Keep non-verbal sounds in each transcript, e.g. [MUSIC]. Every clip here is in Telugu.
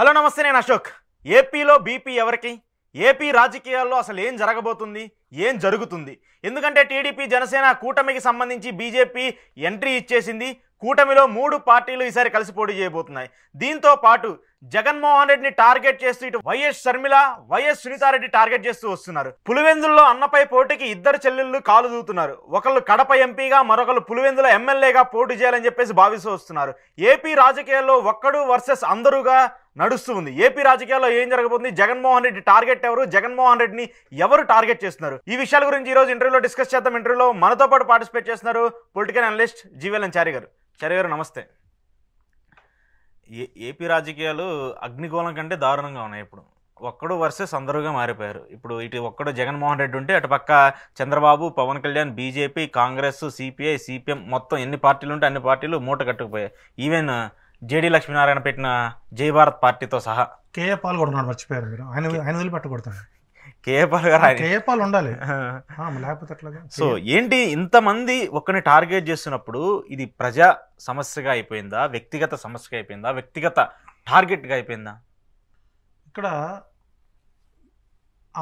హలో నమస్తే నేను అశోక్ ఏపీలో బీపీ ఎవరికి ఏపీ రాజకీయాల్లో అసలు ఏం జరగబోతుంది ఏం జరుగుతుంది ఎందుకంటే టీడీపీ జనసేన కూటమికి సంబంధించి బీజేపీ ఎంట్రీ ఇచ్చేసింది కూటమిలో మూడు పార్టీలు ఈసారి కలిసి పోటీ చేయబోతున్నాయి దీంతో పాటు జగన్మోహన్ రెడ్డిని టార్గెట్ చేస్తూ ఇటు YS Sharmila YS Sunitha Reddy target చేస్తూ వస్తున్నారు పులివెందుల్లో అన్నపై పోటీకి ఇద్దరు చెల్లెళ్ళు కాలు దూతున్నారు ఒకళ్ళు కడప ఎంపీగా మరొకరు పులివెందుల ఎమ్మెల్యేగా పోటీ చేయాలని చెప్పేసి భావిస్తూ వస్తున్నారు ఏపీ రాజకీయాల్లో ఒక్కడు వర్సెస్ అందరూగా నడుస్తుంది ఏపీ రాజకీయాల్లో ఏం జరగబోతుంది జగన్మోహన్ రెడ్డి టార్గెట్ ఎవరు జగన్మోహన్ రెడ్డిని ఎవరు టార్గెట్ చేస్తున్నారు ఈ విషయాల గురించి ఈ రోజు ఇంటర్వ్యూలో డిస్కస్ చేద్దాం ఇంటర్వ్యూలో మనతో పాటు పార్టిసిపేట్ చేస్తున్నారు పొలిటికల్ అనలిస్ట్ జీవీఎల్ఎన్ చారి గారు చారి గారు నమస్తే ఏపీ రాజకీయాలు అగ్నిగోళం కంటే దారుణంగా ఉన్నాయి ఇప్పుడు ఒక్కడు వర్సెస్ అందరూగా మారిపోయారు ఇప్పుడు ఇటు ఒక్కడు జగన్మోహన్ రెడ్డి ఉంటే అటు పక్క Chandrababu Pawan Kalyan BJP Congress CPI CPM మొత్తం ఎన్ని పార్టీలు ఉంటే అన్ని పార్టీలు మూట కట్టుకుపోయాయి ఈవెన్ జేడి లక్ష్మీనారాయణ పెట్టిన జై భారత్ పార్టీతో సహా కేఏ పాల్ కూడా ఉన్నాడు మర్చిపోయారు మీరు ఆయన ఆయన వదిలిపెట్టకూడతాను కేఏ పాల్ గారు ఆయన కేఏ పాల్ ఉండాలి లేకపోతే అట్లాగా సో ఏంటి ఇంతమంది ఒక్కరిని టార్గెట్ చేస్తున్నప్పుడు ఇది ప్రజా సమస్యగా అయిపోయిందా వ్యక్తిగత సమస్యగా అయిపోయిందా వ్యక్తిగత టార్గెట్గా అయిపోయిందా ఇక్కడ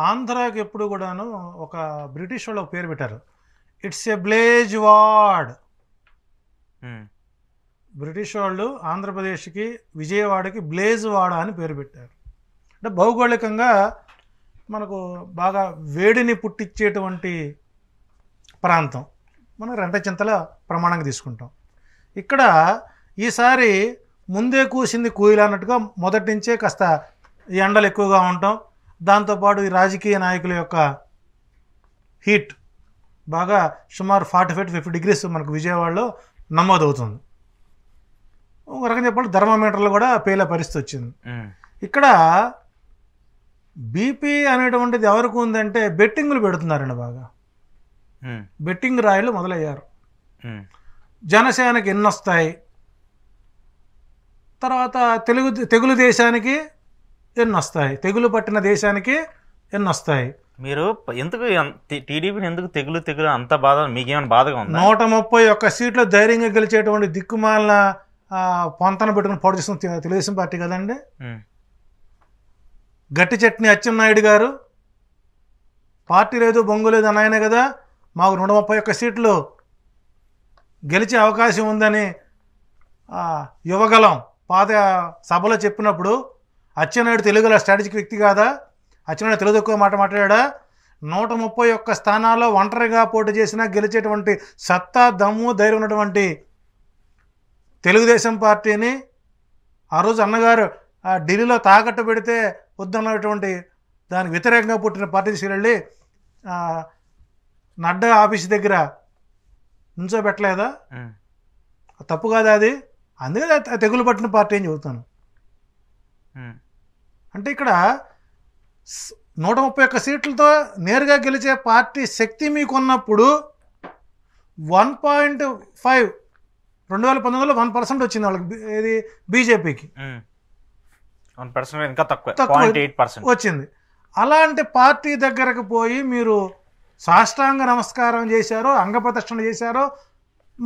ఆంధ్రాకి ఎప్పుడు కూడాను ఒక బ్రిటిష్ వాళ్ళు పేరు పెట్టారు it's a blaze ward British వాళ్ళు ఆంధ్రప్రదేశ్కి విజయవాడకి బ్లేజ్ వాడ అని పేరు పెట్టారు అంటే భౌగోళికంగా మనకు బాగా వేడిని పుట్టించేటువంటి ప్రాంతం మనం చింతల ప్రమాణంగా తీసుకుంటాం ఇక్కడ ఈసారి ముందే కూసింది కూయిల అన్నట్టుగా మొదటి నుంచే కాస్త ఎండలు ఎక్కువగా ఉండటం దాంతోపాటు ఈ రాజకీయ నాయకుల యొక్క హీట్ బాగా సుమారు ఫార్టీ ఫైవ్ ఫిఫ్టీ డిగ్రీస్ మనకు విజయవాడలో నమోదవుతుంది ఒక రకం చెప్పాలి ధర్మమీటర్లు కూడా పేలే పరిస్థితి వచ్చింది ఇక్కడ బీపీ అనేటువంటిది ఎవరికి ఉందంటే బెట్టింగ్లు పెడుతున్నారండి బాగా బెట్టింగ్ రాయలు మొదలయ్యారు జనసేనకి ఎన్ని వస్తాయి తర్వాత తెలుగు తెగులు దేశానికి ఎన్ని వస్తాయి తెగులు పట్టిన దేశానికి ఎన్ని వస్తాయి మీరు ఎందుకు టీడీపీని ఎందుకు తెగులు తెగులు అంత బాధ మీకేమైనా బాధగా ఉంది నూట ముప్పై ఒక్క సీట్లు ధైర్యంగా గెలిచేటువంటి దిక్కుమాలిన పొంతన పెట్టుకుని పొడి చేస్తున్న తెలుగుదేశం పార్టీ కదండి గట్టి చట్నీ అచ్చెన్నాయుడు గారు పార్టీ లేదు బొంగు లేదు అని ఆయనే కదా మాకు నూట ముప్పై ఒక్క సీట్లు గెలిచే అవకాశం ఉందని యువగలం పాత సభలో చెప్పినప్పుడు అచ్చెన్నాయుడు తెలుగుల స్ట్రాటజిక్ వ్యక్తి కాదా అచ్చెన్నాయుడు తెలుగు ఎక్కువ మాట మాట్లాడా నూట ముప్పై ఒక్క స్థానాల్లో ఒంటరిగా పోటీ చేసినా గెలిచేటువంటి సత్తా దమ్ము ధైర్యం ఉన్నటువంటి తెలుగుదేశం పార్టీని ఆ రోజు అన్నగారు ఆ ఢిల్లీలో తాకట్టు పెడితే వద్దన్నటువంటి దానికి వ్యతిరేకంగా పుట్టిన పార్టీ వెళ్ళి నడ్డా ఆఫీస్ దగ్గర నుంచోబెట్టలేదా తప్పు కాదా అది అందుకే తెగులు పట్టిన పార్టీ అని చెబుతాను అంటే ఇక్కడ నూట ముప్పై ఒక్క సీట్లతో నేరుగా గెలిచే పార్టీ శక్తి మీకున్నప్పుడు వన్ పాయింట్ ఫైవ్ రెండు వేల పంతొమ్మిదిలో వన్ పర్సెంట్ వచ్చింది వాళ్ళకి ఇది బీజేపీకి వన్ పర్సెంట్ తక్కువ వచ్చింది అలాంటి పార్టీ దగ్గరకు పోయి మీరు సాష్టాంగ నమస్కారం చేశారో అంగప్రదక్షిణ చేశారో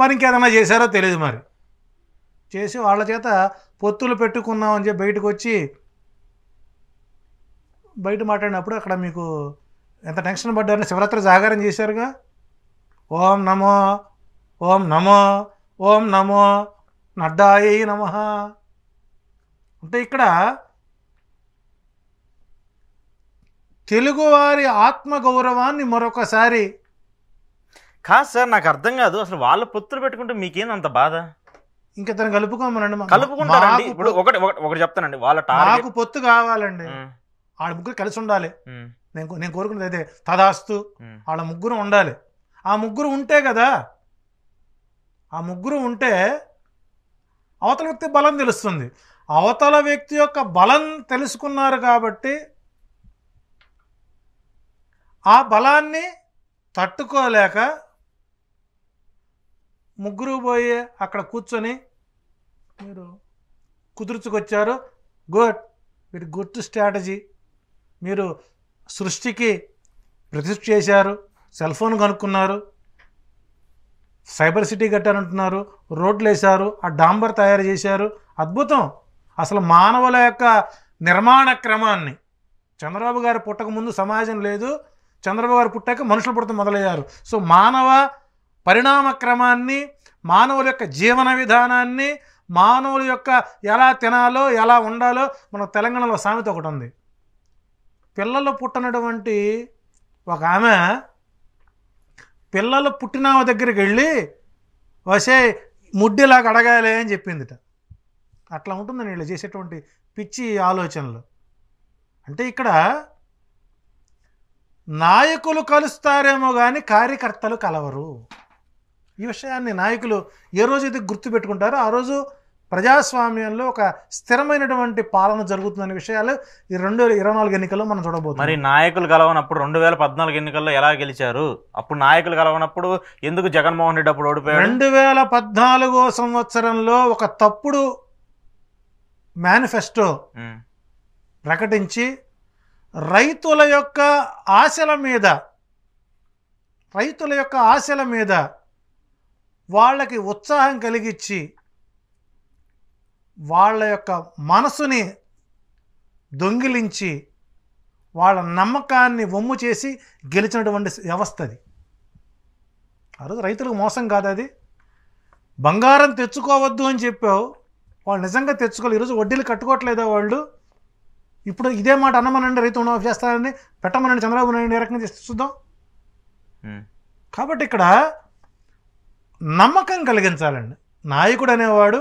మరి ఇంకేదైనా చేశారో తెలియదు మరి చేసి వాళ్ళ చేత పొత్తులు పెట్టుకున్నాం అని చెప్పి బయటకు వచ్చి బయట మాట్లాడినప్పుడు అక్కడ మీకు ఎంత టెన్షన్ పడ్డారని శివరాత్రి జాగారం చేశారుగా ఓం నమో ఓం నమో ఓం నమో నడ్డాయ నమ అంటే ఇక్కడ తెలుగువారి ఆత్మగౌరవాన్ని మరొకసారి కాదు సార్ నాకు అర్థం కాదు అసలు వాళ్ళ పొత్తులు పెట్టుకుంటే మీకేం అంత బాధ ఇంకా తను కలుపుకోమనండి కలుపుకుంటారండి ఇప్పుడు ఒకటి ఒకటి చెప్తానండి వాళ్ళ నాకు పొత్తు కావాలండి వాళ్ళ ముగ్గురు కలిసి ఉండాలి నేను నేను కోరుకున్నది అయితే తదాస్తు వాళ్ళ ముగ్గురు ఉండాలి ఆ ముగ్గురు ఉంటే కదా ఆ ముగ్గురు ఉంటే అవతల వ్యక్తి బలం తెలుస్తుంది అవతల వ్యక్తి యొక్క బలం తెలుసుకున్నారు కాబట్టి ఆ బలాన్ని తట్టుకోలేక ముగ్గురు పోయి అక్కడ కూర్చొని మీరు కుదుర్చుకొచ్చారు గుడ్ మీరు గుర్తు స్ట్రాటజీ మీరు సృష్టికి ప్రతిష్ఠ చేశారు సెల్ ఫోన్ కనుక్కున్నారు సైబర్ సిటీ కట్టారంటున్నారు రోడ్లు వేశారు ఆ డాంబర్ తయారు చేశారు అద్భుతం అసలు మానవుల యొక్క నిర్మాణ క్రమాన్ని చంద్రబాబు గారు పుట్టక ముందు సమాజం లేదు చంద్రబాబు గారు పుట్టాక మనుషులు పుట్టడం మొదలయ్యారు సో మానవ పరిణామ క్రమాన్ని మానవుల యొక్క జీవన విధానాన్ని మానవుల యొక్క ఎలా తినాలో ఎలా ఉండాలో మన తెలంగాణలో సామెత ఒకటి ఉంది పిల్లలు పుట్టనటువంటి ఒక ఆమె పిల్లలు పుట్టినామ దగ్గరికి వెళ్ళి వసే ముడ్డిలాగా అడగాలి అని చెప్పిందిట అట్లా ఉంటుందని వీళ్ళు చేసేటువంటి పిచ్చి ఆలోచనలు అంటే ఇక్కడ నాయకులు కలుస్తారేమో కానీ కార్యకర్తలు కలవరు ఈ విషయాన్ని నాయకులు ఏ రోజు అయితే గుర్తుపెట్టుకుంటారో ఆ రోజు ప్రజాస్వామ్యంలో ఒక స్థిరమైనటువంటి పాలన జరుగుతుందనే విషయాలు ఈ రెండు వేల ఇరవై నాలుగు ఎన్నికల్లో మనం చూడబోతున్నాం మరి నాయకులు కలవనప్పుడు రెండు వేల పద్నాలుగు ఎన్నికల్లో ఎలా గెలిచారు అప్పుడు నాయకులు కలవనప్పుడు ఎందుకు జగన్మోహన్ రెడ్డి అప్పుడు ఓడిపోయారు రెండు వేల పద్నాలుగో సంవత్సరంలో ఒక తప్పుడు మేనిఫెస్టో ప్రకటించి రైతుల యొక్క ఆశల మీద రైతుల యొక్క ఆశల మీద వాళ్ళకి ఉత్సాహం కలిగించి వాళ్ళ యొక్క మనసుని దొంగిలించి వాళ్ళ నమ్మకాన్ని వమ్ము చేసి గెలిచినటువంటి వ్యవస్థ అది ఆ రోజు రైతులకు మోసం కాదు అది బంగారం తెచ్చుకోవద్దు అని చెప్పావు వాళ్ళు నిజంగా తెచ్చుకోవాలి ఈరోజు వడ్డీలు కట్టుకోవట్లేదా వాళ్ళు ఇప్పుడు ఇదే మాట అన్నమనండి రైతు రుణమాఫీ చేస్తారని పెట్టమనండి చంద్రబాబు నాయుడు ఏ రకంగా చూద్దాం కాబట్టి ఇక్కడ నమ్మకం కలిగించాలండి నాయకుడు అనేవాడు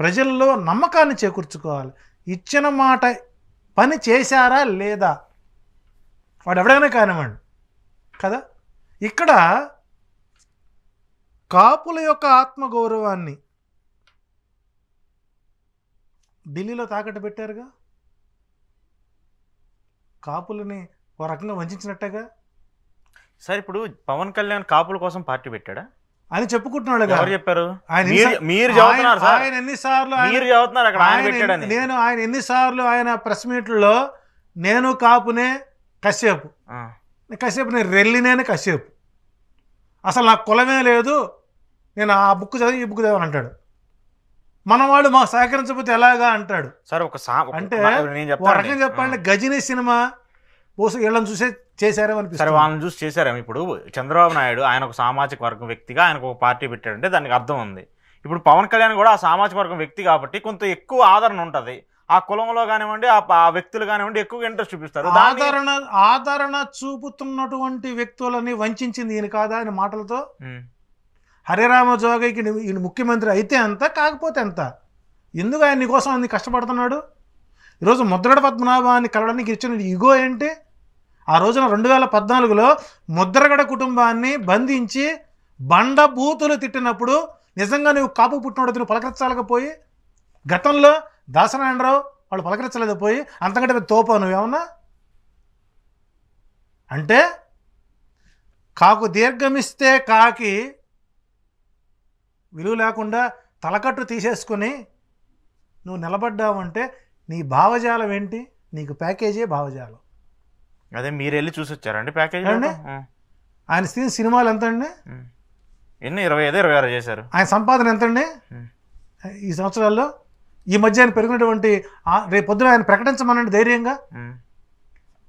ప్రజల్లో నమ్మకాన్ని చేకూర్చుకోవాలి ఇచ్చిన మాట పని చేశారా లేదా వాడు ఎవడైనా కానివ్వండి కదా ఇక్కడ కాపుల యొక్క ఆత్మగౌరవాన్ని ఢిల్లీలో తాకట్టు పెట్టారుగా కాపులని ఒక రకంగా వంచినట్టేగా సార్ ఇప్పుడు పవన్ కళ్యాణ్ కాపుల కోసం పార్టీ పెట్టాడా అని చెప్పుకుంటున్నాడు ఎవరు చెప్పారు ఆయన మీరు ఆయన ఎన్నిసార్లు ఆయన నేను ఆయన ఎన్నిసార్లు ఆయన ప్రెస్ మీట్లో నేను కాపునే కశ్యపు కశ్యపు నేను రెల్లినే కశ్యపు అసలు నాకు కులమే లేదు నేను ఆ బుక్ చదివి ఈ బుక్ చదివి అంటాడు మన వాళ్ళు మాకు సహకరించకపోతే ఎలాగా అంటాడు సరే ఒక అంటే చెప్పండి గజిని సినిమా బహుశా వీళ్ళని చూసే చేశారేమో సరే వాళ్ళని చూసి చేశారేమో ఇప్పుడు చంద్రబాబు నాయుడు ఆయన ఒక సామాజిక వర్గం వ్యక్తిగా ఆయనకు ఒక పార్టీ పెట్టాడంటే దానికి అర్థం ఉంది ఇప్పుడు పవన్ కళ్యాణ్ కూడా ఆ సామాజిక వర్గం వ్యక్తి కాబట్టి కొంత ఎక్కువ ఆదరణ ఉంటుంది ఆ కులంలో కానివ్వండి ఆ వ్యక్తులు కానివ్వండి ఎక్కువ ఇంట్రెస్ట్ చూపిస్తారు ఆదరణ ఆదరణ చూపుతున్నటువంటి వ్యక్తులని వంచింది ఈయన కాదా అనే మాటలతో హరిరామ జోగైకి ఈయన ముఖ్యమంత్రి అయితే ఎంత కాకపోతే అంత ఎందుకు ఆయన కోసం అన్ని కష్టపడుతున్నాడు ఈరోజు ముద్రడ పద్మనాభాన్ని కలవడానికి ఇచ్చిన ఇగో ఏంటి ఆ రోజున రెండు వేల పద్నాలుగులో ముద్రగడ కుటుంబాన్ని బంధించి బండభూతులు తిట్టినప్పుడు నిజంగా నువ్వు కాపు పుట్టినోడు నువ్వు పలకరించాలకపోయి గతంలో దాసనారాయణరావు వాళ్ళు పలకరించలేదు పోయి అంతకంటే తోపా నువ్వేమన్నా అంటే కాకు దీర్ఘమిస్తే కాకి విలువ లేకుండా తలకట్టు తీసేసుకొని నువ్వు నిలబడ్డావంటే నీ భావజాలం ఏంటి నీకు ప్యాకేజీ భావజాలం అదే మీరు వెళ్ళి చూసి వచ్చారండి ప్యాకేజ్ అండి ఆయన తీసిన సినిమాలు ఎంత అండి ఎన్ని ఇరవై ఐదు ఇరవై ఆరు చేశారు ఆయన సంపాదన ఎంత అండి ఈ సంవత్సరాల్లో ఈ మధ్య ఆయన పెరిగినటువంటి రేపు పొద్దున ఆయన ప్రకటించమనండి ధైర్యంగా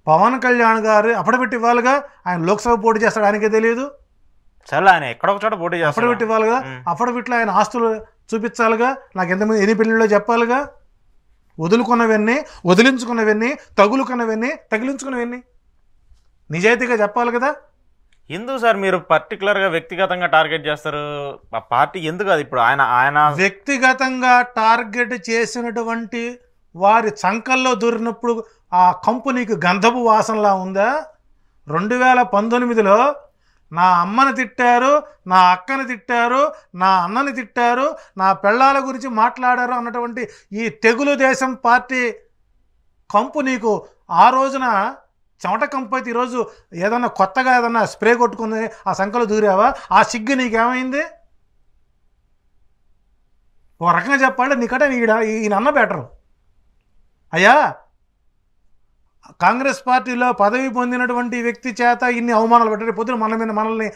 పవన్ కళ్యాణ్ గారు అప్పటిపెట్టి ఇవ్వాలిగా ఆయన లోక్సభ పోటీ చేస్తాడు ఆయనకే తెలియదు చాలా ఆయన ఎక్కడొక చోట పోటీ చేస్తాడు అప్పటిపెట్టి ఇవ్వాలిగా అప్పటిపెట్లో ఆయన ఆస్తులు చూపించాలిగా నాకు ఎంతమంది ఎన్ని పెళ్ళిళ్ళో చెప్పాలిగా వదులుకున్నవన్నీ వదిలించుకున్నవన్నీ తగులుకున్నవన్నీ తగిలించుకున్నవన్నీ నిజాయితీగా చెప్పాలి కదా ఎందుకు సార్ మీరు పర్టికులర్గా వ్యక్తిగతంగా టార్గెట్ చేస్తారు ఆ పార్టీ ఎందుకు అది ఇప్పుడు ఆయన ఆయన వ్యక్తిగతంగా టార్గెట్ చేసినటువంటి వారి చంకల్లో దూరినప్పుడు ఆ కంపెనీకి గంధపు వాసనలా ఉందా రెండు వేల పంతొమ్మిదిలో నా అమ్మని తిట్టారు నా అక్కని తిట్టారు నా అన్నని తిట్టారు నా పెళ్ళాల గురించి మాట్లాడారు అన్నటువంటి ఈ తెగులు దేశం పార్టీ కంపు నీకు ఆ రోజున చెమట కంపు అయితే ఈరోజు ఏదన్నా కొత్తగా ఏదన్నా స్ప్రే కొట్టుకుని ఆ సంఖలో దూరావా ఆ సిగ్గు నీకేమైంది ఓ రకంగా చెప్పాలంటే నీకంటే ఈయన ఈయన అన్న బెటరు అయ్యా కాంగ్రెస్ పార్టీలో పదవి పొందినటువంటి వ్యక్తి చేత ఇన్ని అవమానాలు పెట్టరు పొద్దున మన మీద మనల్ని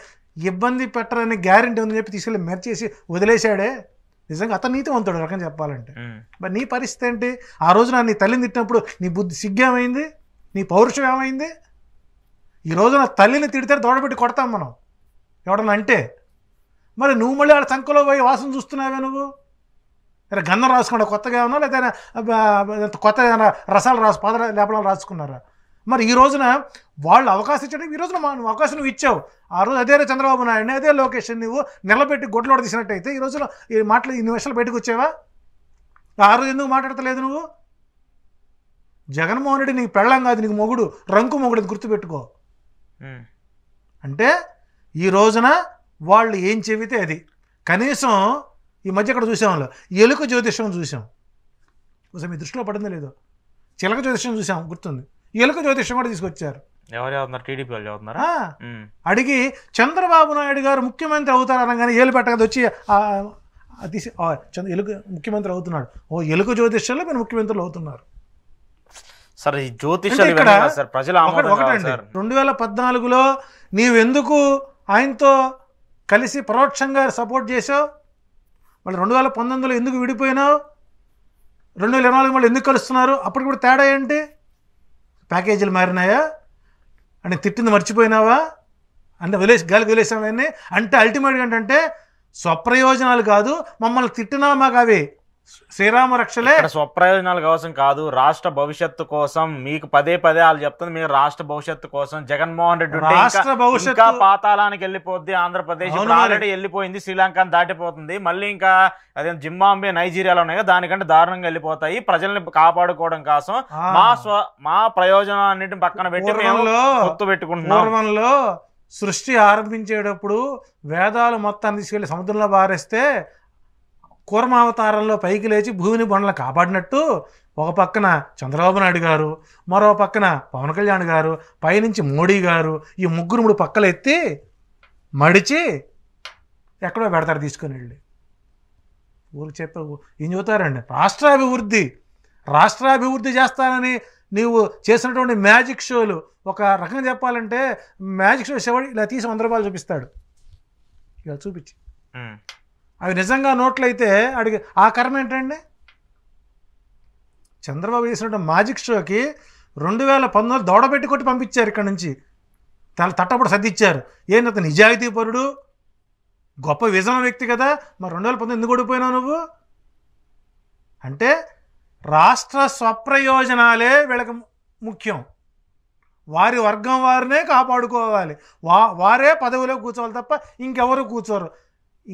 ఇబ్బంది పెట్టరని గ్యారంటీ ఉందని చెప్పి తీసుకెళ్ళి మెరిచేసి వదిలేశాడే నిజంగా అతను నీతివంతుడు రకం చెప్పాలంటే మరి నీ పరిస్థితి ఏంటి ఆ రోజున నీ తల్లిని తిట్టినప్పుడు నీ బుద్ధి సిగ్గేమైంది నీ పౌరుషం ఏమైంది ఈ రోజున తల్లిని తిడితే దోడబెట్టి కొడతాం మనం ఎవడన్నా అంటే మరి నువ్వు మళ్ళీ ఆడ సంఖలో పోయి వాసన చూస్తున్నావే నువ్వు గంధం రాసుకున్నా కొత్తగా ఏమన్నా లేదా కొత్త ఏదైనా రసాలు రాసు పాద లేపనాలు రాసుకున్నారా మరి ఈ రోజున వాళ్ళు అవకాశం ఇచ్చడానికి ఈ రోజున అవకాశం నువ్వు ఇచ్చావు ఆ రోజు అదే చంద్రబాబు నాయుడు అదే లొకేషన్ నువ్వు నిలబెట్టి గొడ్లోడ తీసినట్టయితే ఈ రోజున ఈ మాటలు ఇన్ని విషయాలు బయటకు వచ్చావా ఆ రోజు ఎందుకు మాట్లాడతలేదు నువ్వు జగన్మోహన్ రెడ్డి నీకు పెళ్ళం కాదు నీకు మొగుడు రంకు మొగుడు గుర్తుపెట్టుకో అంటే ఈ రోజున వాళ్ళు ఏం చెబితే అది కనీసం ఈ మధ్య ఇక్కడ చూసాం ఎలుక జ్యోతిష్యం చూసాం కొంచెం మీ దృష్టిలో పడిందో లేదో చిలక జ్యోతిష్యం చూసాం గుర్తుంది ఎలుక జ్యోతిష్యం కూడా తీసుకొచ్చారు ఎవరు చదువుతున్నారు టీడీపీ వాళ్ళు చదువుతున్నారా అడిగి చంద్రబాబు నాయుడు గారు ముఖ్యమంత్రి అవుతారు అనగానే ఏలు పెట్టగదు వచ్చి తీసి ఎలుక ముఖ్యమంత్రి అవుతున్నాడు ఓ ఎలుక జ్యోతిష్యంలో మీరు ముఖ్యమంత్రులు అవుతున్నారు సార్ ఈ జ్యోతిష్యాలు ఒకటండి రెండు వేల పద్నాలుగులో నీవెందుకు ఆయనతో కలిసి పరోక్షంగా సపోర్ట్ చేసావు వాళ్ళు రెండు వేల పంతొమ్మిదిలో ఎందుకు విడిపోయినావు రెండు వేల ఇరవై నాలుగు వాళ్ళు ఎందుకు కలుస్తున్నారు అప్పుడు కూడా తేడా ఏంటి ప్యాకేజీలు మారినాయా అని తిట్టింది మర్చిపోయినావా అంటే వదిలేసి గాలికి వదిలేసామని అంటే అల్టిమేట్గా ఏంటంటే స్వప్రయోజనాలు కాదు మమ్మల్ని తిట్టినా మాకు అవి శ్రీరామ రక్షలే స్వప్రయోజనాల కోసం కాదు రాష్ట్ర భవిష్యత్తు కోసం మీకు పదే పదే వాళ్ళు చెప్తుంది మీరు రాష్ట్ర భవిష్యత్తు కోసం జగన్మోహన్ రెడ్డి రాష్ట్ర భవిష్యత్తు పాతాళానికి వెళ్ళిపోద్ది ఆంధ్రప్రదేశ్ ఆల్రెడీ వెళ్ళిపోయింది శ్రీలంక దాటిపోతుంది మళ్ళీ ఇంకా అదే జింబాంబే నైజీరియాలో ఉన్నాయి దానికంటే దారుణంగా వెళ్ళిపోతాయి ప్రజల్ని కాపాడుకోవడం కోసం మా స్వ మా ప్రయోజనాలన్నింటిని పక్కన పెట్టి మేము గుర్తు పెట్టుకుంటున్నాం సృష్టి ఆరంభించేటప్పుడు వేదాలు మొత్తాన్ని తీసుకెళ్లి సముద్రంలో బారేస్తే కూర్మావతారంలో పైకి లేచి భూమిని బొండలు కాపాడినట్టు ఒక పక్కన చంద్రబాబు నాయుడు గారు మరో పక్కన పవన్ కళ్యాణ్ గారు పైనుంచి మోడీ గారు ఈ ముగ్గురు మూడు పక్కలు ఎత్తి మడిచి ఎక్కడో పెడతారు తీసుకుని వెళ్ళి ఊరికి చెప్పే ఏం చెబుతారండి రాష్ట్రాభివృద్ధి రాష్ట్రాభివృద్ధి చేస్తానని నీవు చేసినటువంటి మ్యాజిక్ షోలు ఒక రకంగా చెప్పాలంటే మ్యాజిక్ షో శివుడు ఇలా తీసి వంద రూపాయలు చూపిస్తాడు ఇలా చూపించి అవి నిజంగా నోట్లయితే అడిగి ఆ కర్మ ఏంటండి చంద్రబాబు చేసిన మ్యాజిక్ షోకి రెండు వేల పంతొమ్మిది దౌడబెట్టి కొట్టి పంపించారు ఇక్కడ నుంచి తల తట్టప్పుడు సర్దిచ్చారు ఏంది అతను నిజాయితీ పరుడు గొప్ప విజన వ్యక్తి కదా మరి రెండు వేల పంతొమ్మిది ఎందుకు ఓడిపోయినావు నువ్వు అంటే రాష్ట్ర స్వప్రయోజనాలే వీళ్ళకి ముఖ్యం వారి వర్గం వారినే కాపాడుకోవాలి వా వారే పదవిలో కూర్చోవాలి తప్ప ఇంకెవరు కూర్చోరు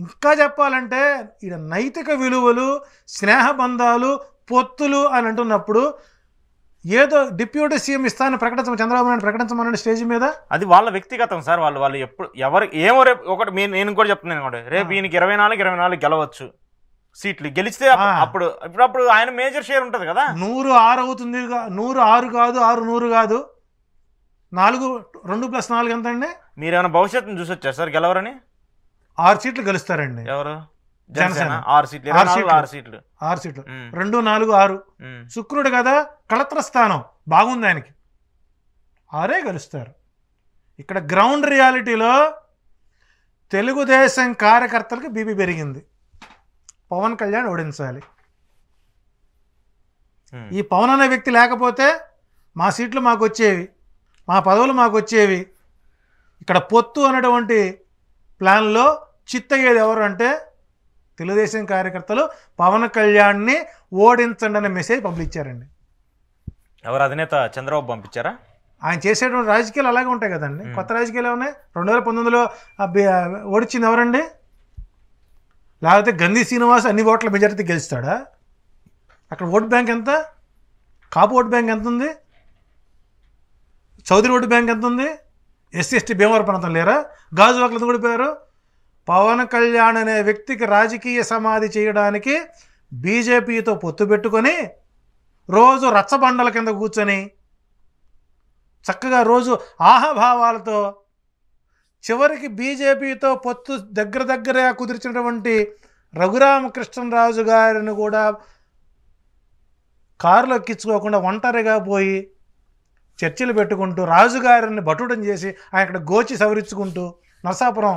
ఇంకా చెప్పాలంటే ఈడ నైతిక విలువలు స్నేహబంధాలు పొత్తులు అని అంటున్నప్పుడు ఏదో డిప్యూటీ సీఎం ఇస్తాను ప్రకటించ చంద్రబాబు నాయుడు ప్రకటించమన్నాడు స్టేజ్ మీద అది వాళ్ళ వ్యక్తిగతం సార్ వాళ్ళు వాళ్ళు ఎప్పుడు ఎవరు ఏమో రేపు ఒకటి నేను కూడా చెప్తున్నాను కూడా రేపు ఈయనకి ఇరవై నాలుగు ఇరవై నాలుగు గెలవచ్చు సీట్లు గెలిస్తే అప్పుడు ఇప్పుడప్పుడు ఆయన మేజర్ షేర్ ఉంటుంది కదా నూరు ఆరు అవుతుంది నూరు ఆరు కాదు ఆరు నూరు కాదు నాలుగు రెండు ప్లస్ నాలుగు ఎంత అండి మీరేమైనా భవిష్యత్తును చూసొచ్చారు సార్ గెలవరని ఆరు సీట్లు గెలుస్తారండి ఎవరు జనసేన ఆరు సీట్లు ఆరు సీట్లు ఆరు సీట్లు రెండు నాలుగు ఆరు శుక్రుడు కదా కళత్ర స్థానం బాగుంది ఆయనకి ఆరే గెలుస్తారు ఇక్కడ గ్రౌండ్ రియాలిటీలో తెలుగుదేశం కార్యకర్తలకు బీపీ పెరిగింది పవన్ కళ్యాణ్ ఓడించాలి ఈ పవన్ అనే వ్యక్తి లేకపోతే మా సీట్లు మాకు వచ్చేవి మా పదవులు మాకు వచ్చేవి ఇక్కడ పొత్తు అనేటువంటి ప్లాన్లో చిత్తయ్యేది ఎవరు అంటే తెలుగుదేశం కార్యకర్తలు పవన్ కళ్యాణ్ని ఓడించండి అనే మెసేజ్ పంపించారండి ఎవరు అధినేత చంద్రబాబు పంపించారా ఆయన చేసేటువంటి రాజకీయాలు అలాగే ఉంటాయి కదండి కొత్త రాజకీయాలు ఏమన్నాయి రెండు వేల పంతొమ్మిదిలో ఓడిచ్చింది ఎవరండి లేకపోతే గంధీ శ్రీనివాస్ అన్ని ఓట్ల మెజారిటీ గెలుస్తాడా అక్కడ ఓట్ బ్యాంక్ ఎంత కాపు ఓట్ బ్యాంక్ ఎంత ఉంది చౌదరి ఓటు బ్యాంక్ ఎంత ఉంది ఎస్సీ ఎస్టీ భీమవరం ప్రాంతం లేరా గాజువాకలు కూడా పవన్ కళ్యాణ్ అనే వ్యక్తికి రాజకీయ సమాధి చేయడానికి బీజేపీతో పొత్తు పెట్టుకొని రోజు రచ్చబండల కింద కూర్చొని చక్కగా రోజు ఆహాభావాలతో చివరికి బీజేపీతో పొత్తు దగ్గర దగ్గరే కుదిర్చినటువంటి రఘురామకృష్ణరాజు గారిని కూడా కారులో ఎక్కించుకోకుండా ఒంటరిగా పోయి చర్చలు పెట్టుకుంటూ రాజుగారిని బటుడం చేసి ఆయన ఇక్కడ గోచి సవరించుకుంటూ నరసాపురం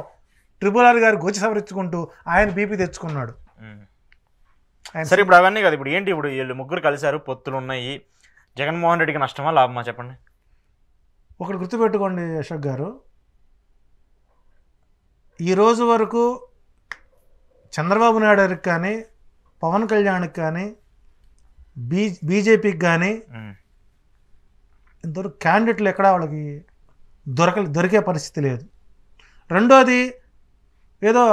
ట్రిపుల్ ఆర్ గారు గోచి సవరించుకుంటూ ఆయన బీపీ తెచ్చుకున్నాడు సరే ఇప్పుడు అవన్నీ కదా ఇప్పుడు ఏంటి ఇప్పుడు వీళ్ళు ముగ్గురు కలిశారు పొత్తులు ఉన్నాయి జగన్మోహన్ రెడ్డికి నష్టమా లాభమా చెప్పండి ఒకటి గుర్తుపెట్టుకోండి అశోక్ గారు ఈరోజు వరకు చంద్రబాబు నాయుడు కానీ పవన్ కళ్యాణ్కి కానీ బీ బీజేపీకి కానీ ఇంతవరకు క్యాండిడేట్లు ఎక్కడ వాళ్ళకి దొరక దొరికే పరిస్థితి లేదు రెండోది ఏదో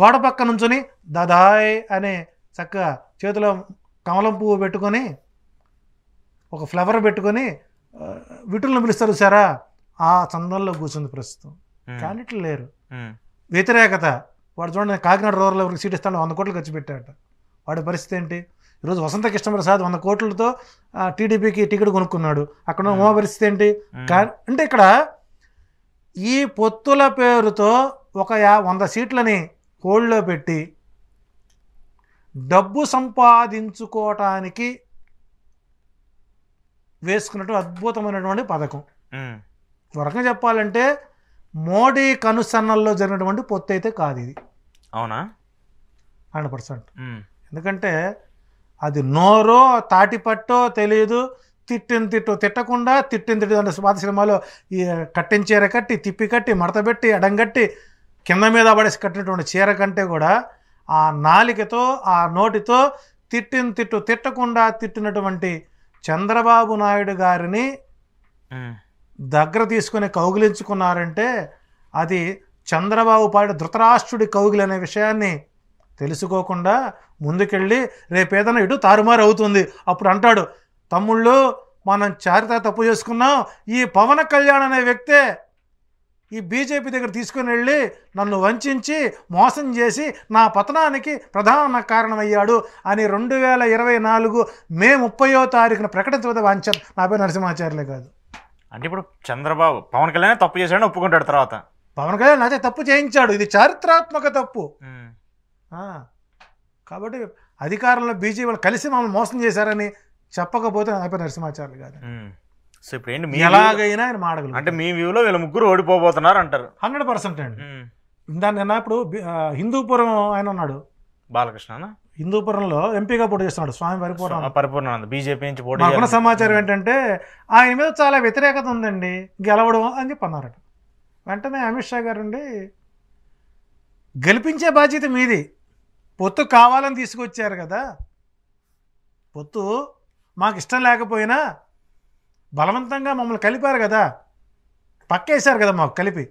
గోడ పక్క నుంచుని దదాయ్ అనే చక్కగా చేతిలో కమలం పువ్వు పెట్టుకొని ఒక ఫ్లవర్ పెట్టుకొని విటులను పిలుస్తారు సారా ఆ చందంలో కూర్చుంది ప్రస్తుతం క్యాండిడేట్లు లేరు వ్యతిరేకత వాడు చూడండి కాకినాడ రూరల్ ఎవరికి సీట్ ఇస్తాను వంద కోట్లు ఖర్చు పెట్టాడు వాడి పరిస్థితి ఏంటి ఈరోజు వసంత కృష్ణప్రసాద్ వంద కోట్లతో టీడీపీకి టికెట్ కొనుక్కున్నాడు అక్కడ ఉమా పరిస్థితి ఏంటి అంటే ఇక్కడ ఈ పొత్తుల పేరుతో ఒక యా వంద సీట్లని కోళ్ళలో పెట్టి డబ్బు సంపాదించుకోవటానికి వేసుకున్నట్టు అద్భుతమైనటువంటి పథకం త్వరగా చెప్పాలంటే మోడీ కనుసన్నల్లో జరిగినటువంటి పొత్తు అయితే కాదు ఇది అవునా హండ్రెడ్ పర్సెంట్ ఎందుకంటే అది నోరో తాటిపట్టో తెలియదు తిట్టిన తిట్టు తిట్టకుండా తిట్టిన తిట్టు అంటే పాత సినిమాలో ఈ కట్టిన చీర కట్టి తిప్పి కట్టి మడతపెట్టి అడంగట్టి కింద మీద పడేసి కట్టినటువంటి చీర కంటే కూడా ఆ నాలికతో ఆ నోటితో తిట్టిన తిట్టు తిట్టకుండా తిట్టినటువంటి చంద్రబాబు నాయుడు గారిని దగ్గర తీసుకుని కౌగిలించుకున్నారంటే అది చంద్రబాబు పాడి ధృతరాష్ట్రుడి కౌగులు అనే విషయాన్ని తెలుసుకోకుండా ముందుకెళ్ళి రేపేదన ఇటు తారుమారు అవుతుంది అప్పుడు అంటాడు తమ్ముళ్ళు మనం చారిత తప్పు చేసుకున్నాం ఈ పవన కళ్యాణ్ అనే వ్యక్తే ఈ బీజేపీ దగ్గర తీసుకుని వెళ్ళి నన్ను వంచి మోసం చేసి నా పతనానికి ప్రధాన కారణమయ్యాడు అని రెండు వేల ఇరవై నాలుగు మే ముప్పయో తారీఖున ప్రకటన వంచ నా పేరు నరసింహాచార్యులే కాదు అంటే ఇప్పుడు చంద్రబాబు పవన్ కళ్యాణ్ తప్పు చేశాడని ఒప్పుకుంటాడు తర్వాత పవన్ కళ్యాణ్ అదే తప్పు చేయించాడు ఇది చారిత్రాత్మక తప్పు కాబట్టి అధికారంలో వాళ్ళు కలిసి మమ్మల్ని మోసం చేశారని చెప్పకపోతే అయిపోయి నరసింహాచార్యులు కాదు సో ఇప్పుడు ఏంటి ఎలాగైనా ఆయన మాడగలరు అంటే మీ వ్యూలో వీళ్ళ ముగ్గురు ఓడిపోబోతున్నారు అంటారు హండ్రెడ్ పర్సెంట్ అండి దాని నిన్న ఇప్పుడు హిందూపురం ఆయన ఉన్నాడు బాలకృష్ణ హిందూపురంలో ఎంపీగా పోటీ చేస్తున్నాడు స్వామి పరిపూర్ణ పరిపూర్ణ బీజేపీ నుంచి పోటీ సమాచారం ఏంటంటే ఆయన మీద చాలా వ్యతిరేకత ఉందండి గెలవడం అని చెప్పి అన్నారట వెంటనే అమిత్ షా గారు గెలిపించే బాధ్యత మీది పొత్తు కావాలని తీసుకొచ్చారు కదా పొత్తు మాకు ఇష్టం లేకపోయినా బలవంతంగా మమ్మల్ని కలిపారు కదా పక్కేశారు కదా మాకు కలిపి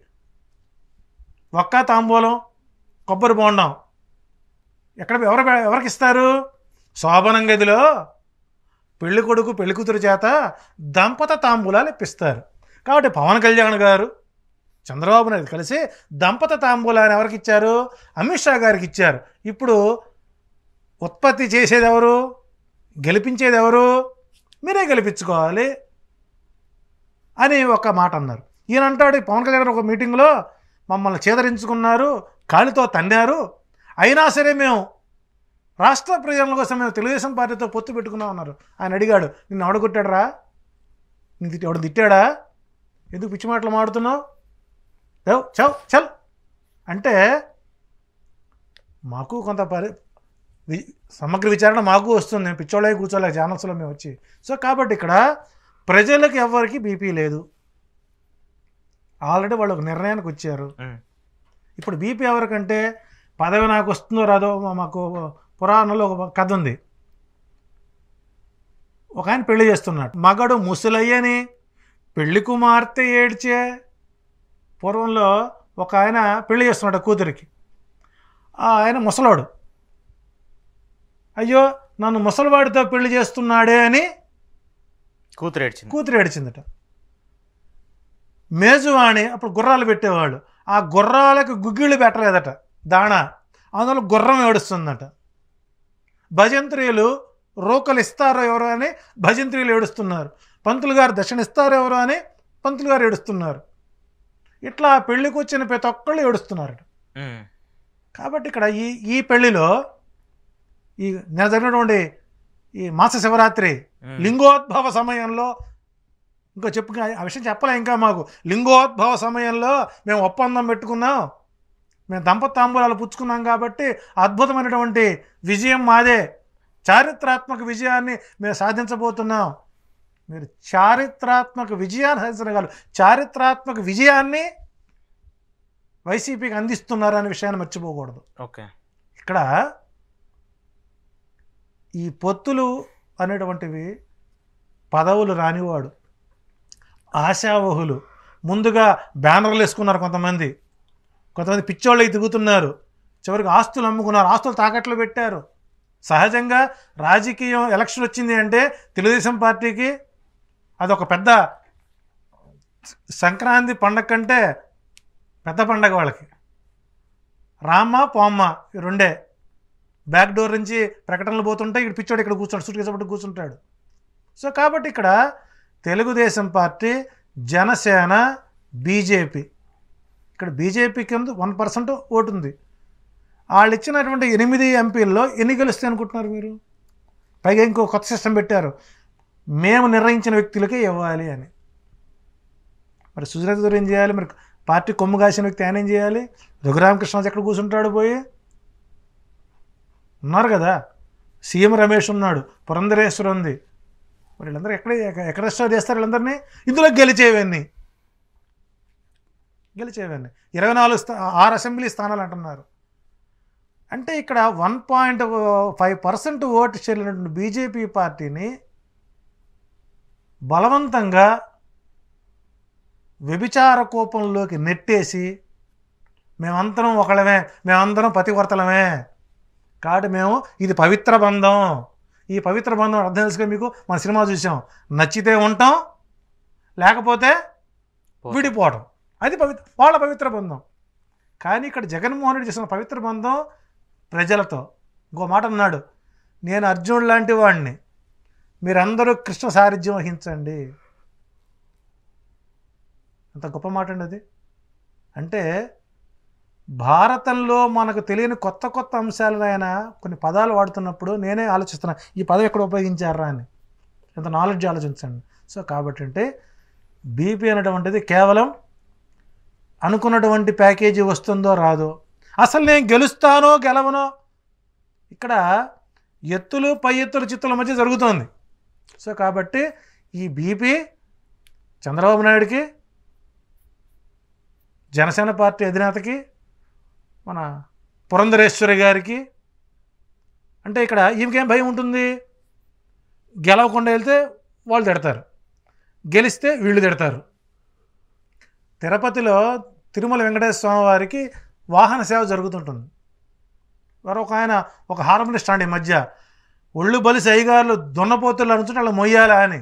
ఒక్క తాంబూలం కొబ్బరి బోండం ఎక్కడ ఎవరు ఎవరికి ఇస్తారు శోభనం గదిలో పెళ్లి కొడుకు పెళ్లి కూతురు చేత దంపత తాంబూలాలు ఇప్పిస్తారు కాబట్టి పవన్ కళ్యాణ్ గారు చంద్రబాబు నాయుడు కలిసి దంపత తాంబూలాన్ని ఎవరికి ఇచ్చారు అమిత్ షా గారికి ఇచ్చారు ఇప్పుడు ఉత్పత్తి చేసేది ఎవరు గెలిపించేది ఎవరు మీరే గెలిపించుకోవాలి అని ఒక మాట అన్నారు ఈయన అంటాడు పవన్ కళ్యాణ్ ఒక మీటింగ్లో మమ్మల్ని చేదరించుకున్నారు కాలితో తండారు అయినా సరే మేము రాష్ట్ర ప్రజల కోసం మేము తెలుగుదేశం పార్టీతో పొత్తు పెట్టుకున్నాం అన్నారు ఆయన అడిగాడు నిన్ను నీ తిట్టి ఎవడు తిట్టాడా ఎందుకు పిచ్చి మాటలు మాడుతున్నావు చౌ చల్ అంటే మాకు కొంత పరి సమగ్ర విచారణ మాకు వస్తుంది పిచ్చోళ్ళే కూర్చోలే ఛానల్స్లో మేము వచ్చి సో కాబట్టి ఇక్కడ ప్రజలకు ఎవరికి బీపీ లేదు ఆల్రెడీ వాళ్ళు ఒక నిర్ణయానికి వచ్చారు ఇప్పుడు బీపీ ఎవరికంటే పదవి నాకు వస్తుందో రాదో మాకు పురాణంలో ఒక కథ ఉంది ఒక ఆయన పెళ్లి చేస్తున్నాడు మగడు ముసలయ్యని పెళ్లి కుమార్తె ఏడ్చే పూర్వంలో ఒక ఆయన పెళ్లి చేస్తున్నాడు కూతురికి ఆయన ముసలోడు అయ్యో నన్ను ముసలివాడితో పెళ్లి చేస్తున్నాడే అని కూతురు ఏడ్చింది కూతురు ఏడ్చిందట మేజువాణి అప్పుడు గుర్రాలు పెట్టేవాళ్ళు ఆ గుర్రాలకు గుగ్గిళ్ళు పెట్టలేదట దాణా అందులో గుర్రం ఏడుస్తుందట భజంత్రియులు రోకలు ఇస్తారో ఎవరో అని భజంత్రియులు ఏడుస్తున్నారు పంతులు గారు దర్శన ఇస్తారో ఎవరో అని పంతులు గారు ఏడుస్తున్నారు ఇట్లా పెళ్లికి వచ్చిన ప్రతి ఒక్కళ్ళు ఏడుస్తున్నారు కాబట్టి ఇక్కడ ఈ ఈ పెళ్లిలో ఈ నెల జరిగినటువంటి ఈ మాస శివరాత్రి లింగోద్భవ సమయంలో ఇంకా చెప్పు ఆ విషయం చెప్పలే ఇంకా మాకు లింగోద్భవ సమయంలో మేము ఒప్పందం పెట్టుకున్నాం మేము దంపతాంబూలాలు పుచ్చుకున్నాం కాబట్టి అద్భుతమైనటువంటి విజయం మాదే చారిత్రాత్మక విజయాన్ని మేము సాధించబోతున్నాం మీరు చారిత్రాత్మక విజయాన్ని సాధించగలరు చారిత్రాత్మక విజయాన్ని వైసీపీకి అందిస్తున్నారు అనే విషయాన్ని మర్చిపోకూడదు ఓకే ఇక్కడ ఈ పొత్తులు అనేటువంటివి పదవులు రానివాడు ఆశావహులు ముందుగా బ్యానర్లు వేసుకున్నారు కొంతమంది కొంతమంది పిచ్చోళ్ళకి తిరుగుతున్నారు చివరికి ఆస్తులు అమ్ముకున్నారు ఆస్తులు తాకట్లు పెట్టారు సహజంగా రాజకీయం ఎలక్షన్ వచ్చింది అంటే తెలుగుదేశం పార్టీకి అదొక పెద్ద సంక్రాంతి పండగ కంటే పెద్ద పండగ వాళ్ళకి రామ పోమ్మ రెండే బ్యాక్ డోర్ నుంచి ప్రకటనలు పోతుంటే ఇక్కడ పిచ్చోడు ఇక్కడ కూర్చుంటాడు సూట్ కేసు కూర్చుంటాడు సో కాబట్టి ఇక్కడ తెలుగుదేశం పార్టీ జనసేన బీజేపీ ఇక్కడ బీజేపీ కింద వన్ పర్సెంట్ ఓటు ఉంది వాళ్ళు ఇచ్చినటువంటి ఎనిమిది ఎంపీల్లో ఎన్ని గెలుస్తాయి అనుకుంటున్నారు మీరు పైగా ఇంకో కొత్త సిస్టమ్ పెట్టారు మేము నిర్ణయించిన వ్యక్తులకే ఇవ్వాలి అని మరి సుజనత గారు ఏం చేయాలి మరి పార్టీ కొమ్ము కాసిన వ్యక్తి ఆయన ఏం చేయాలి రఘురామకృష్ణ ఎక్కడ కూర్చుంటాడు పోయి ఉన్నారు కదా సీఎం రమేష్ ఉన్నాడు పురంధరేశ్వరు ఉంది వీళ్ళందరూ ఎక్కడ ఎక్కడ స్టార్ట్ చేస్తారు వీళ్ళందరినీ ఇందులో గెలిచేవన్నీ గెలిచేవన్నీ ఇరవై నాలుగు స్థా ఆరు అసెంబ్లీ స్థానాలు అంటున్నారు అంటే ఇక్కడ one point five percent vote చెల్లినటువంటి బీజేపీ పార్టీని బలవంతంగా వ్యభిచార కోపంలోకి నెట్టేసి మేమందరం ఒకళ్ళమే మేమందరం పతివర్తలమే కాబట్టి మేము ఇది పవిత్ర బంధం ఈ పవిత్ర బంధం అర్థం తెలుసుకొని మీకు మన సినిమా చూసాం నచ్చితే ఉంటాం లేకపోతే విడిపోవడం అది పవిత్ర వాళ్ళ పవిత్ర బంధం కానీ ఇక్కడ జగన్మోహన్ రెడ్డి చేసిన పవిత్ర బంధం ప్రజలతో ఇంకో మాట అన్నాడు నేను అర్జునుడు లాంటి వాడిని మీరందరూ కృష్ణ సారథ్యం వహించండి అంత గొప్ప మాట అండి అది అంటే భారతంలో మనకు తెలియని కొత్త కొత్త అంశాలు ఆయన కొన్ని పదాలు వాడుతున్నప్పుడు నేనే ఆలోచిస్తున్నాను ఈ పదం ఎక్కడ ఉపయోగించారా అని ఎంత నాలెడ్జ్ ఆలోచించండి సో కాబట్టి అంటే బీపీ అనేటువంటిది కేవలం అనుకున్నటువంటి ప్యాకేజీ వస్తుందో రాదో అసలు నేను గెలుస్తానో గెలవనో ఇక్కడ ఎత్తులు పై ఎత్తులు చిత్తుల మధ్య జరుగుతోంది సో కాబట్టి ఈ బీపీ చంద్రబాబు నాయుడికి జనసేన పార్టీ అధినేతకి మన పురంధరేశ్వరి గారికి అంటే ఇక్కడ ఈమెకేం భయం ఉంటుంది గెలవకుండా వెళ్తే వాళ్ళు తిడతారు గెలిస్తే వీళ్ళు తిడతారు తిరుపతిలో తిరుమల వెంకటేశ్వర స్వామి వారికి వాహన సేవ జరుగుతుంటుంది వారు ఒక ఆయన ఒక హార్మోనిస్ట్ అండి మధ్య ఒళ్ళు బలిసి అయ్యగారులు దున్నపోతులు నుంచి వాళ్ళు మొయ్యాలి అని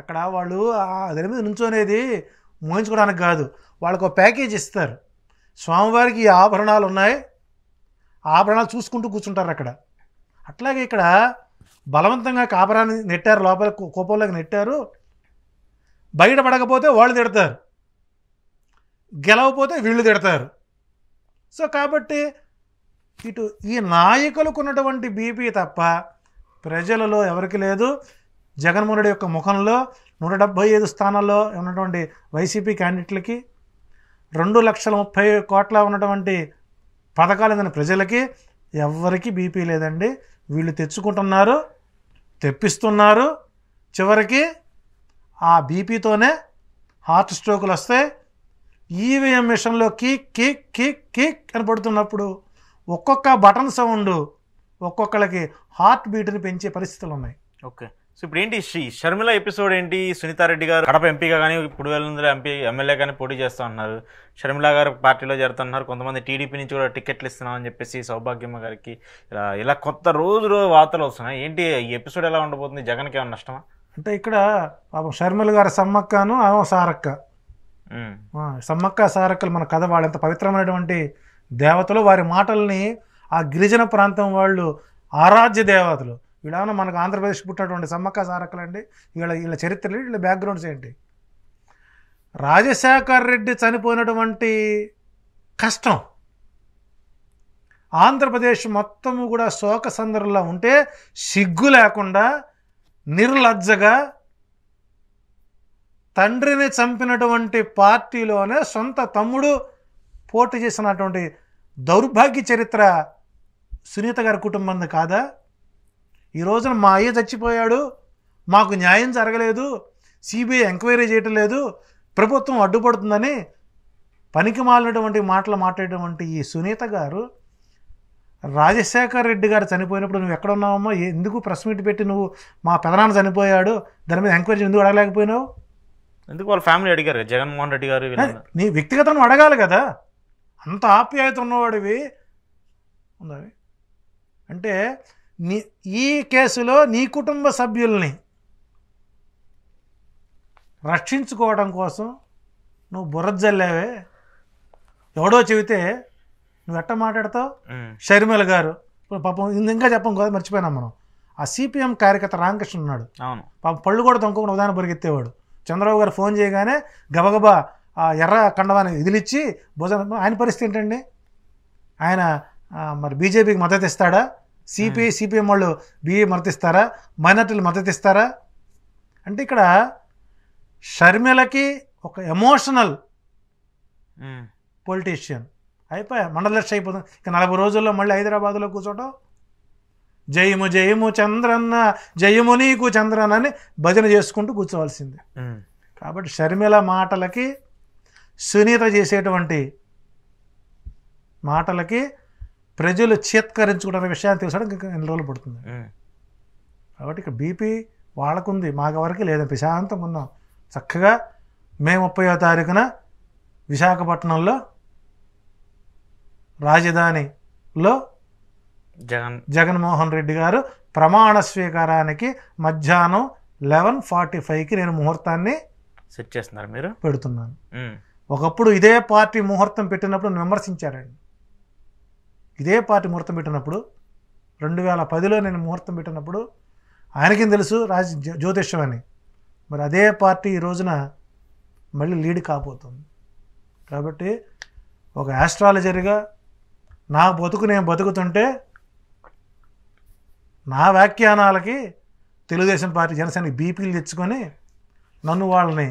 అక్కడ వాళ్ళు అదే మీద నుంచోనేది మోయించుకోవడానికి కాదు వాళ్ళకు ఒక ప్యాకేజ్ ఇస్తారు స్వామివారికి ఈ ఆభరణాలు ఉన్నాయి ఆభరణాలు చూసుకుంటూ కూర్చుంటారు అక్కడ అట్లాగే ఇక్కడ బలవంతంగా కాపరాన్ని నెట్టారు లోపల కోపంలోకి నెట్టారు బయటపడకపోతే వాళ్ళు తిడతారు గెలవపోతే వీళ్ళు తిడతారు సో కాబట్టి ఇటు ఈ నాయకులకు ఉన్నటువంటి బీపీ తప్ప ప్రజలలో ఎవరికి లేదు జగన్మోహన్ రెడ్డి యొక్క ముఖంలో నూట డెబ్భై ఐదు స్థానాల్లో ఉన్నటువంటి వైసీపీ క్యాండిడేట్లకి రెండు లక్షల ముప్పై కోట్ల ఉన్నటువంటి పథకాలు ఏదైనా ప్రజలకి ఎవరికి బీపీ లేదండి వీళ్ళు తెచ్చుకుంటున్నారు తెప్పిస్తున్నారు చివరికి ఆ బీపీతోనే హార్ట్ స్ట్రోకులు వస్తాయి ఈవీఎం మిషన్లో కిక్ కిక్ కిక్ కిక్ కనబడుతున్నప్పుడు ఒక్కొక్క బటన్ సౌండ్ ఒక్కొక్కళ్ళకి హార్ట్ బీట్ని పెంచే పరిస్థితులు ఉన్నాయి ఓకే సో ఇప్పుడు ఏంటి శ్రీ షర్మిల ఎపిసోడ్ ఏంటి సునీతారెడ్డి గారు కడప ఎంపీగా కానీ ఇప్పుడు వేలందుల ఎంపీ ఎమ్మెల్యే కానీ పోటీ చేస్తూ ఉన్నారు షర్మిల గారు పార్టీలో చేరుతున్నారు కొంతమంది టీడీపీ నుంచి కూడా టికెట్లు ఇస్తున్నామని చెప్పేసి సౌభాగ్యమ్మ గారికి ఇలా ఇలా కొత్త రోజు రోజు వార్తలు వస్తున్నాయి ఏంటి ఈ ఎపిసోడ్ ఎలా ఉండబోతుంది జగన్కి ఏమైనా నష్టమా అంటే ఇక్కడ పాపం షర్మిల గారు సమ్మక్కను ఆమె సారక్క సమ్మక్క సారక్కలు మన కథ వాళ్ళంత పవిత్రమైనటువంటి దేవతలు వారి మాటల్ని ఆ గిరిజన ప్రాంతం వాళ్ళు ఆరాధ్య దేవతలు వీళ్ళేమన్నా మనకు ఆంధ్రప్రదేశ్ పుట్టినటువంటి సమ్మక్క సారక్కలండి వీళ్ళ వీళ్ళ చరిత్రలు వీళ్ళ బ్యాక్గ్రౌండ్స్ ఏంటి రాజశేఖర్ రెడ్డి చనిపోయినటువంటి కష్టం ఆంధ్రప్రదేశ్ మొత్తము కూడా శోక సందర్లో ఉంటే సిగ్గు లేకుండా నిర్లజ్జగా తండ్రిని చంపినటువంటి పార్టీలోనే సొంత తమ్ముడు పోటీ చేసినటువంటి దౌర్భాగ్య చరిత్ర సునీత గారి కుటుంబంది కాదా ఈ రోజున మా అయ్య చచ్చిపోయాడు మాకు న్యాయం జరగలేదు సిబిఐ ఎంక్వైరీ చేయటం లేదు ప్రభుత్వం అడ్డుపడుతుందని పనికి మాలినటువంటి మాటలు మాట్లాడేటువంటి ఈ సునీత గారు రాజశేఖర్ రెడ్డి గారు చనిపోయినప్పుడు నువ్వు ఎక్కడ ఉన్నావమ్మా ఎందుకు ప్రెస్ మీట్ పెట్టి నువ్వు మా పెదనాన్న చనిపోయాడు దాని మీద ఎంక్వైరీ ఎందుకు అడగలేకపోయినావు ఎందుకు వాళ్ళ ఫ్యామిలీ అడిగారు జగన్మోహన్ రెడ్డి గారు నీ వ్యక్తిగతం అడగాలి కదా అంత ఆప్యాయత ఉన్నవాడివి ఉందా అంటే నీ ఈ కేసులో నీ కుటుంబ సభ్యుల్ని రక్షించుకోవడం కోసం నువ్వు బుర్రజల్లేవే ఎవడో చెబితే నువ్వు ఎట్ట మాట్లాడతావు షర్మిల గారు పాపం ఇంకా చెప్పం కదా మర్చిపోయినాం మనం ఆ సిపిఎం కార్యకర్త రామకృష్ణ ఉన్నాడు అవును పాపం పళ్ళు కూడా తొంకుండా ఉదాహరణ పరిగెత్తేవాడు చంద్రబాబు గారు ఫోన్ చేయగానే గబగబా ఆ ఎర్ర కండవాన్ని ఇదిలిచ్చి భోజనం ఆయన పరిస్థితి ఏంటండి ఆయన మరి బీజేపీకి మద్దతు ఇస్తాడా సిపిఐ సిపిఎం వాళ్ళు బిఏ మద్దతిస్తారా మైనార్టీలు మద్దతిస్తారా అంటే ఇక్కడ షర్మిలకి ఒక ఎమోషనల్ పొలిటీషియన్ అయిపోయా మండలక్ష అయిపోతుంది ఇక నలభై రోజుల్లో మళ్ళీ హైదరాబాద్లో కూర్చోటం జయము జయము చంద్రన్న జయము నీకు చంద్రన్న అని భజన చేసుకుంటూ కూర్చోవలసింది కాబట్టి షర్మిల మాటలకి సునీత చేసేటువంటి మాటలకి ప్రజలు చేత్కరించుకుంటున్న విషయాన్ని తెలుసుకోవడానికి ఇంకా ఎన్ని రోజులు పడుతుంది కాబట్టి ఇక బీపీ వాళ్ళకుంది మాకు వరకు లేదని ప్రశాంతంగా ఉన్నాం చక్కగా మే ముప్పయో తారీఖున విశాఖపట్నంలో రాజధానిలో జగన్ జగన్మోహన్ రెడ్డి గారు ప్రమాణ స్వీకారానికి మధ్యాహ్నం లెవెన్ ఫార్టీ ఫైవ్కి నేను ముహూర్తాన్ని సెట్ చేస్తున్నారు మీరు పెడుతున్నాను ఒకప్పుడు ఇదే పార్టీ ముహూర్తం పెట్టినప్పుడు విమర్శించారండి ఇదే పార్టీ ముహూర్తం పెట్టినప్పుడు రెండు వేల పదిలో నేను ముహూర్తం పెట్టినప్పుడు ఆయనకేం తెలుసు రాజ జ్యోతిష్యం అని మరి అదే పార్టీ ఈ రోజున మళ్ళీ లీడ్ కాబోతుంది కాబట్టి ఒక యాస్ట్రాలజర్గా నా బతుకు నేను బతుకుతుంటే నా వ్యాఖ్యానాలకి తెలుగుదేశం పార్టీ జనసేన బీపీలు తెచ్చుకొని నన్ను వాళ్ళని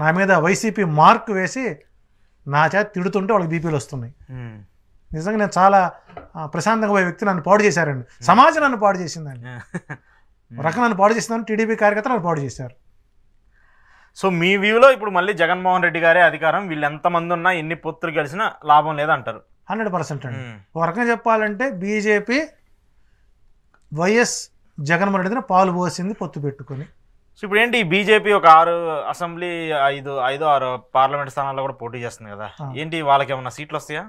నా మీద వైసీపీ మార్క్ వేసి నా చేత తిడుతుంటే వాళ్ళకి బీపీలు వస్తున్నాయి నిజంగా నేను చాలా ప్రశాంతంగా పోయే వ్యక్తి నన్ను పాడు చేశారండి సమాజం నన్ను పాడు చేసిందండి [LAUGHS] రకం నన్ను పాడు చేసిందని టీడీపీ కార్యకర్తలు నన్ను పాడు చేశారు సో మీ వ్యూలో ఇప్పుడు మళ్ళీ జగన్మోహన్ రెడ్డి గారే అధికారం వీళ్ళు ఎంతమంది ఉన్నా ఎన్ని పొత్తులు గెలిచినా లాభం లేదంటారు హండ్రెడ్ పర్సెంట్ అండి ఒక రకంగా చెప్పాలంటే బీజేపీ వైఎస్ జగన్మోహన్ రెడ్డిని పాలు పోసింది పొత్తు పెట్టుకుని సో ఇప్పుడు ఏంటి బీజేపీ ఒక ఆరు అసెంబ్లీ ఐదు ఐదు ఆరు పార్లమెంట్ స్థానాల్లో కూడా పోటీ చేస్తుంది కదా ఏంటి వాళ్ళకి ఏమన్నా సీట్లు వస్తాయా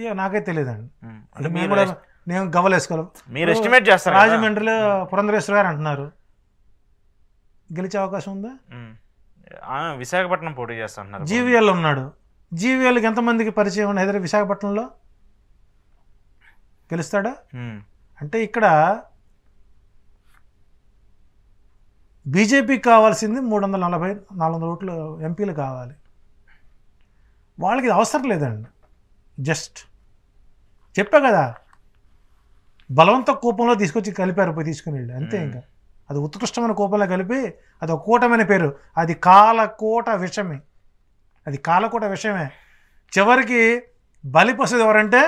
ఇక నాకైతే తెలియదండి అంటే మేము కూడా నేను గవ్వలేసుకోవాలి మీరు ఎస్టిమేట్ చేస్తారు రాజమండ్రిలో పురంధరేశ్వర గారు అంటున్నారు గెలిచే అవకాశం ఉందా విశాఖపట్నం పోటీ చేస్తున్నారు జీవీఎల్ ఉన్నాడు జీవీఎల్కి ఎంతమందికి పరిచయం ఉన్న ఎదురు విశాఖపట్నంలో గెలుస్తాడా అంటే ఇక్కడ బీజేపీకి కావాల్సింది మూడు వందల నలభై నాలుగు వందల ఓట్లు ఎంపీలు కావాలి వాళ్ళకి అవసరం లేదండి జస్ట్ చెప్పా కదా బలవంత కోపంలో తీసుకొచ్చి కలిపారు పోయి తీసుకుని వెళ్ళి అంతే ఇంకా అది ఉత్కృష్టమైన కోపంలో కలిపి అది ఒక కూటమైన పేరు అది కాలకోట విషమే అది కాలకోట విషమే చివరికి బలిపసుడు ఎవరంటే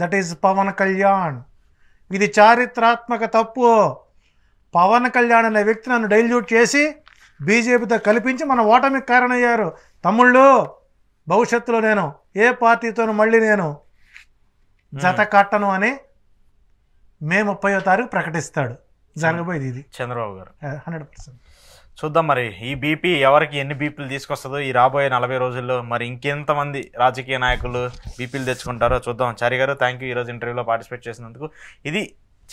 దట్ ఈజ్ పవన్ కళ్యాణ్ ఇది చారిత్రాత్మక తప్పు పవన్ కళ్యాణ్ అనే వ్యక్తి నన్ను డైల్యూట్ చేసి బీజేపీతో కల్పించి మన ఓటమికి కారణమయ్యారు తమ్ముళ్ళు భవిష్యత్తులో నేను ఏ పార్టీతోనూ మళ్ళీ నేను జత కట్టను అని మే ముప్పై తారీఖు ప్రకటిస్తాడు జరగబోయేది ఇది చంద్రబాబు గారు హండ్రెడ్ పర్సెంట్ చూద్దాం మరి ఈ బీపీ ఎవరికి ఎన్ని బీపీలు తీసుకొస్తుందో ఈ రాబోయే నలభై రోజుల్లో మరి ఇంకెంతమంది రాజకీయ నాయకులు బీపీలు తెచ్చుకుంటారో చూద్దాం చారి గారు థ్యాంక్ యూ ఈరోజు ఇంటర్వ్యూలో పార్టిసిపేట్ చేసినందుకు ఇది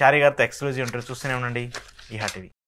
చారి గారితో ఎక్స్క్లూజివ్ ఇంటర్వ్యూ చూస్తూనే ఉండండి ఈ హాటివి